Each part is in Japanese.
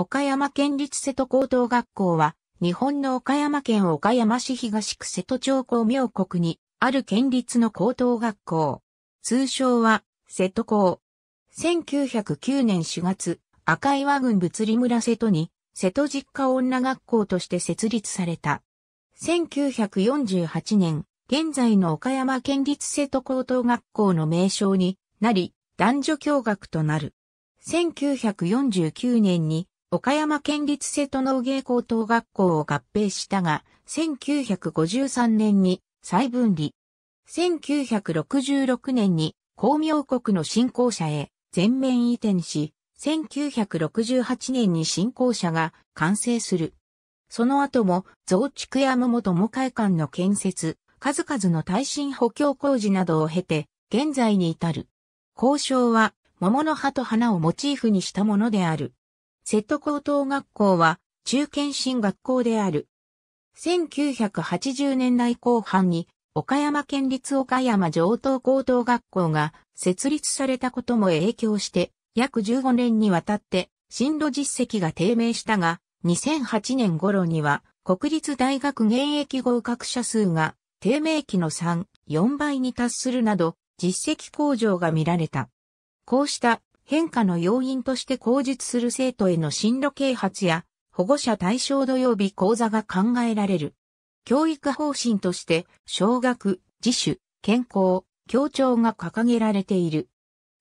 岡山県立瀬戸高等学校は、日本の岡山県岡山市東区瀬戸町公明国にある県立の高等学校。通称は、瀬戸高。1909年4月、赤岩郡物理村瀬戸に、瀬戸実家女学校として設立された。1948年、現在の岡山県立瀬戸高等学校の名称になり、男女共学となる。1949年に岡山県立瀬戸農芸高等学校を合併したが、1953年に再分離。1966年に光明国の新校舎へ全面移転し、1968年に新校舎が完成する。その後も増築や桃友会館の建設、数々の耐震補強工事などを経て、現在に至る。交渉は桃の葉と花をモチーフにしたものである。瀬戸高等学校は中堅進学校である。1980年代後半に岡山県立岡山上等高等学校が設立されたことも影響して約15年にわたって進路実績が低迷したが2008年頃には国立大学現役合格者数が低迷期の3、4倍に達するなど実績向上が見られた。こうした変化の要因として口述する生徒への進路啓発や保護者対象土曜日講座が考えられる。教育方針として、小学、自主、健康、協調が掲げられている。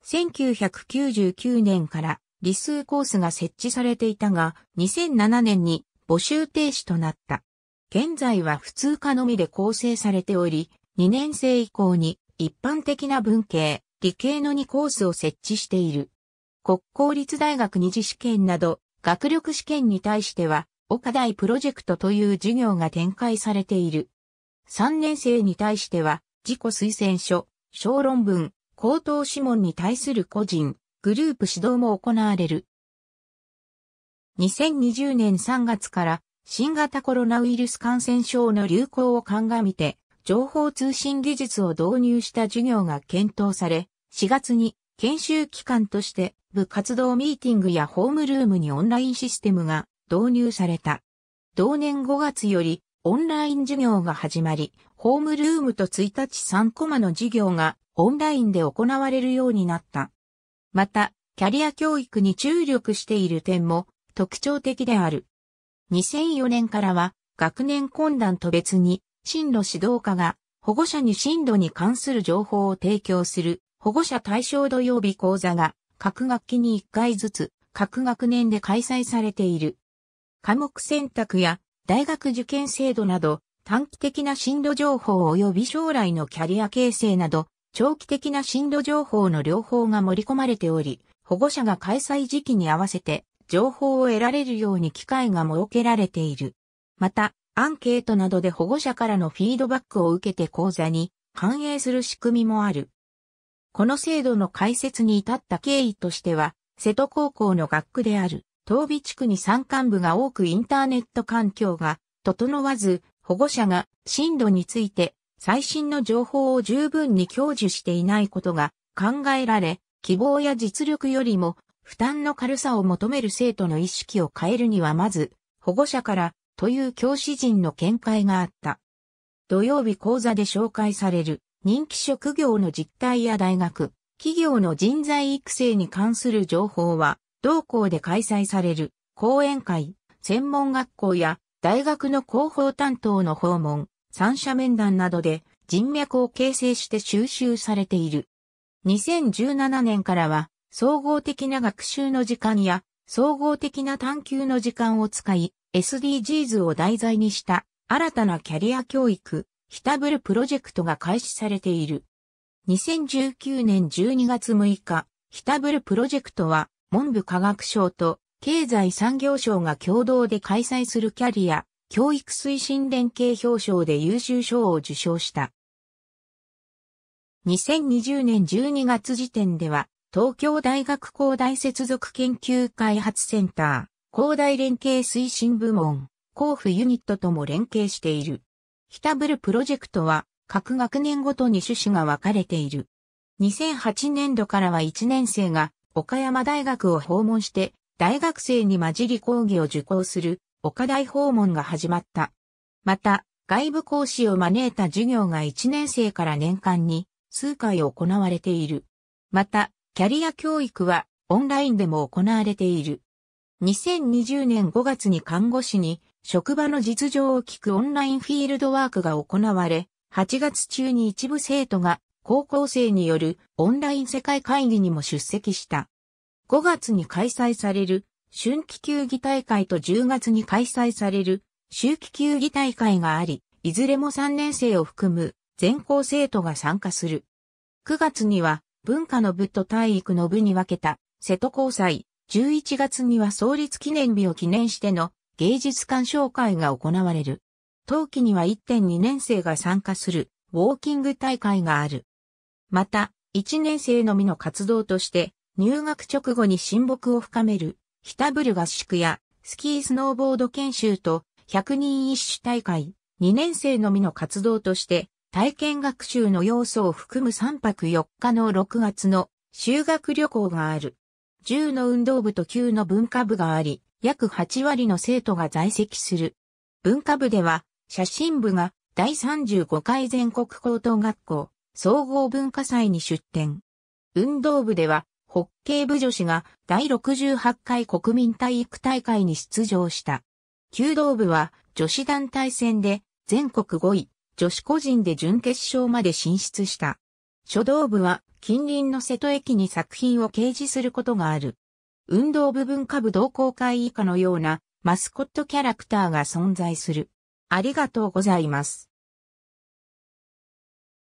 1999年から理数コースが設置されていたが、2007年に募集停止となった。現在は普通科のみで構成されており、2年生以降に一般的な文系、理系の2コースを設置している。国公立大学二次試験など、学力試験に対しては、岡大プロジェクトという授業が展開されている。3年生に対しては、自己推薦書、小論文、口頭諮問に対する個人、グループ指導も行われる。2020年3月から新型コロナウイルス感染症の流行を鑑みて、情報通信技術を導入した授業が検討され、4月に研修期間として部活動ミーティングやホームルームにオンラインシステムが導入された。同年5月よりオンライン授業が始まり、ホームルームと1日3コマの授業がオンラインで行われるようになった。また、キャリア教育に注力している点も特徴的である。2004年からは学年懇談と別に進路指導課が保護者に進路に関する情報を提供する保護者対象土曜日講座が各学期に1回ずつ、各学年で開催されている。科目選択や大学受験制度など、短期的な進路情報及び将来のキャリア形成など、長期的な進路情報の両方が盛り込まれており、保護者が開催時期に合わせて情報を得られるように機会が設けられている。また、アンケートなどで保護者からのフィードバックを受けて講座に反映する仕組みもある。この制度の開設に至った経緯としては、瀬戸高校の学区である、東美地区に山間部が多くインターネット環境が整わず、保護者が進路について最新の情報を十分に享受していないことが考えられ、希望や実力よりも負担の軽さを求める生徒の意識を変えるにはまず、保護者からという教師陣の見解があった。土曜日講座で紹介される人気職業の実態や大学、企業の人材育成に関する情報は、同校で開催される講演会、専門学校や大学の広報担当の訪問、三者面談などで人脈を形成して収集されている。2017年からは総合的な学習の時間や総合的な探求の時間を使い SDGs を題材にした新たなキャリア教育、ヒタブルプロジェクトが開始されている。2019年12月6日、ヒタブルプロジェクトは、文部科学省と経済産業省が共同で開催するキャリア、教育推進連携表彰で優秀賞を受賞した。2020年12月時点では、東京大学高大接続研究開発センター、高大連携推進部門、交付ユニットとも連携している。ひタブルプロジェクトは各学年ごとに趣旨が分かれている。2008年度からは1年生が岡山大学を訪問して大学生に混じり講義を受講する岡大訪問が始まった。また外部講師を招いた授業が1年生から年間に数回行われている。またキャリア教育はオンラインでも行われている。2020年5月に看護師に職場の実情を聞くオンラインフィールドワークが行われ、8月中に一部生徒が高校生によるオンライン世界会議にも出席した。5月に開催される春季球技大会と10月に開催される秋季球技大会があり、いずれも3年生を含む全校生徒が参加する。9月には文化の部と体育の部に分けた瀬戸交際、11月には創立記念日を記念しての芸術鑑賞会が行われる。冬季には1.2年生が参加するウォーキング大会がある。また、1年生のみの活動として、入学直後に親睦を深める、ヒタブル合宿や、スキースノーボード研修と、100人一首大会、2年生のみの活動として、体験学習の要素を含む3泊4日の6月の修学旅行がある。10の運動部と9の文化部があり、約8割の生徒が在籍する。文化部では、写真部が第35回全国高等学校総合文化祭に出展。運動部では、ホッケー部女子が第68回国民体育大会に出場した。弓道部は女子団体戦で全国5位、女子個人で準決勝まで進出した。書道部は近隣の瀬戸駅に作品を掲示することがある。運動部分下部同好会以下のようなマスコットキャラクターが存在する。ありがとうございます。